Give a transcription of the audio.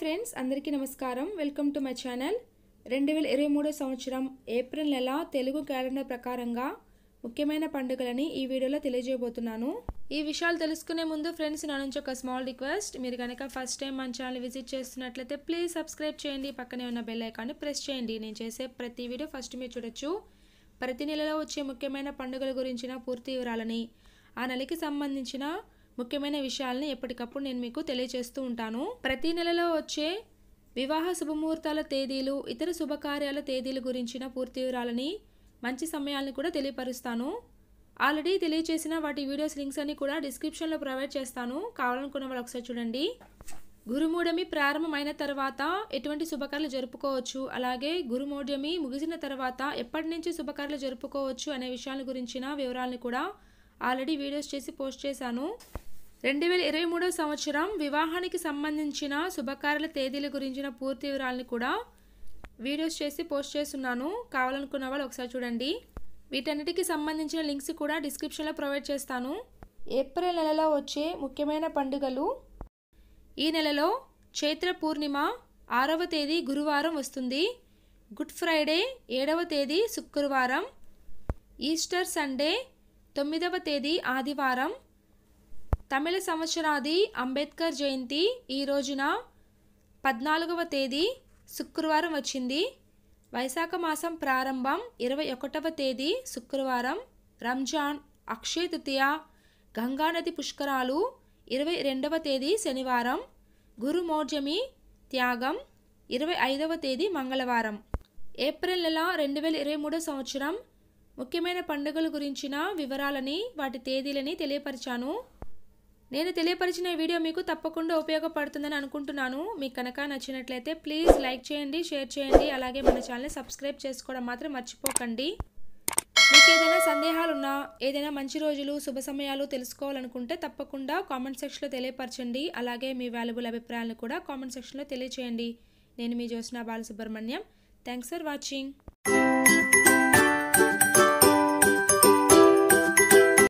friends అందరికీ నమస్కారం welcome to my channel రెండు వేల ఇరవై మూడో సంవత్సరం ఏప్రిల్ నెల తెలుగు క్యాలెండర్ ప్రకారంగా ముఖ్యమైన పండుగలని ఈ వీడియోలో తెలియజేయబోతున్నాను ఈ విషయాలు తెలుసుకునే ముందు ఫ్రెండ్స్ నా నుంచి ఒక స్మాల్ రిక్వెస్ట్ మీరు కనుక ఫస్ట్ టైం మన ఛానల్ విజిట్ చేస్తున్నట్లయితే ప్లీజ్ సబ్స్క్రైబ్ చేయండి పక్కనే ఉన్న బెల్ ఐకాన్ని ప్రెస్ చేయండి నేను చేసే ప్రతి వీడియో ఫస్ట్ మీరు చూడొచ్చు ప్రతి నెలలో వచ్చే ముఖ్యమైన పండుగల గురించిన పూర్తి వివరాలని ఆ నెలకి సంబంధించిన ముఖ్యమైన విషయాలని ఎప్పటికప్పుడు నేను మీకు తెలియజేస్తూ ఉంటాను ప్రతి నెలలో వచ్చే వివాహ శుభముహూర్తాల తేదీలు ఇతర శుభకార్యాల తేదీలు గురించిన పూర్తి వివరాలని మంచి సమయాలను కూడా తెలియపరుస్తాను ఆల్రెడీ తెలియజేసిన వాటి వీడియోస్ లింక్స్ అన్ని కూడా డిస్క్రిప్షన్లో ప్రొవైడ్ చేస్తాను కావాలనుకున్న వాళ్ళు ఒకసారి చూడండి గురుమూఢమి ప్రారంభమైన తర్వాత ఎటువంటి శుభకార్యాలు జరుపుకోవచ్చు అలాగే గురుమూఢమి ముగిసిన తర్వాత ఎప్పటి నుంచి శుభకార్యాలు జరుపుకోవచ్చు అనే విషయాల గురించిన వివరాలను కూడా ఆల్రెడీ వీడియోస్ చేసి పోస్ట్ చేశాను రెండు వేల ఇరవై మూడవ సంవత్సరం వివాహానికి సంబంధించిన శుభకార్యాల తేదీల గురించిన పూర్తి వివరాలని కూడా వీడియోస్ చేసి పోస్ట్ చేస్తున్నాను కావాలనుకున్న వాళ్ళు ఒకసారి చూడండి వీటన్నిటికి సంబంధించిన లింక్స్ కూడా డిస్క్రిప్షన్లో ప్రొవైడ్ చేస్తాను ఏప్రిల్ నెలలో వచ్చే ముఖ్యమైన పండుగలు ఈ నెలలో చైత్ర పూర్ణిమ ఆరవ తేదీ గురువారం వస్తుంది గుడ్ ఫ్రైడే ఏడవ తేదీ శుక్రవారం ఈస్టర్ సండే తొమ్మిదవ తేదీ ఆదివారం తమిళ సంవత్సరాది అంబేద్కర్ జయంతి ఈ రోజున పద్నాలుగవ తేదీ శుక్రవారం వచ్చింది వైశాఖ మాసం ప్రారంభం ఇరవై ఒకటవ తేదీ శుక్రవారం రంజాన్ అక్షయ తృతీయ గంగానది పుష్కరాలు ఇరవై రెండవ తేదీ శనివారం గురుమోర్జమి త్యాగం ఇరవై ఐదవ తేదీ మంగళవారం ఏప్రిల్ నెల రెండు వేల ఇరవై మూడో సంవత్సరం ముఖ్యమైన పండుగల గురించిన వివరాలని వాటి తేదీలని తెలియపరిచాను నేను తెలియపరిచిన వీడియో మీకు తప్పకుండా ఉపయోగపడుతుందని అనుకుంటున్నాను మీకు కనుక నచ్చినట్లయితే ప్లీజ్ లైక్ చేయండి షేర్ చేయండి అలాగే మన ఛానల్ని సబ్స్క్రైబ్ చేసుకోవడం మాత్రం మర్చిపోకండి మీకు ఏదైనా సందేహాలున్నా ఏదైనా మంచి రోజులు శుభ సమయాలు తెలుసుకోవాలనుకుంటే తప్పకుండా కామెంట్ సెక్షన్లో తెలియపరచండి అలాగే మీ వాల్యుబుల్ అభిప్రాయాలను కూడా కామెంట్ సెక్షన్లో తెలియచేయండి నేను మీ Jyotsna Balasubrahmanyam thanks for watching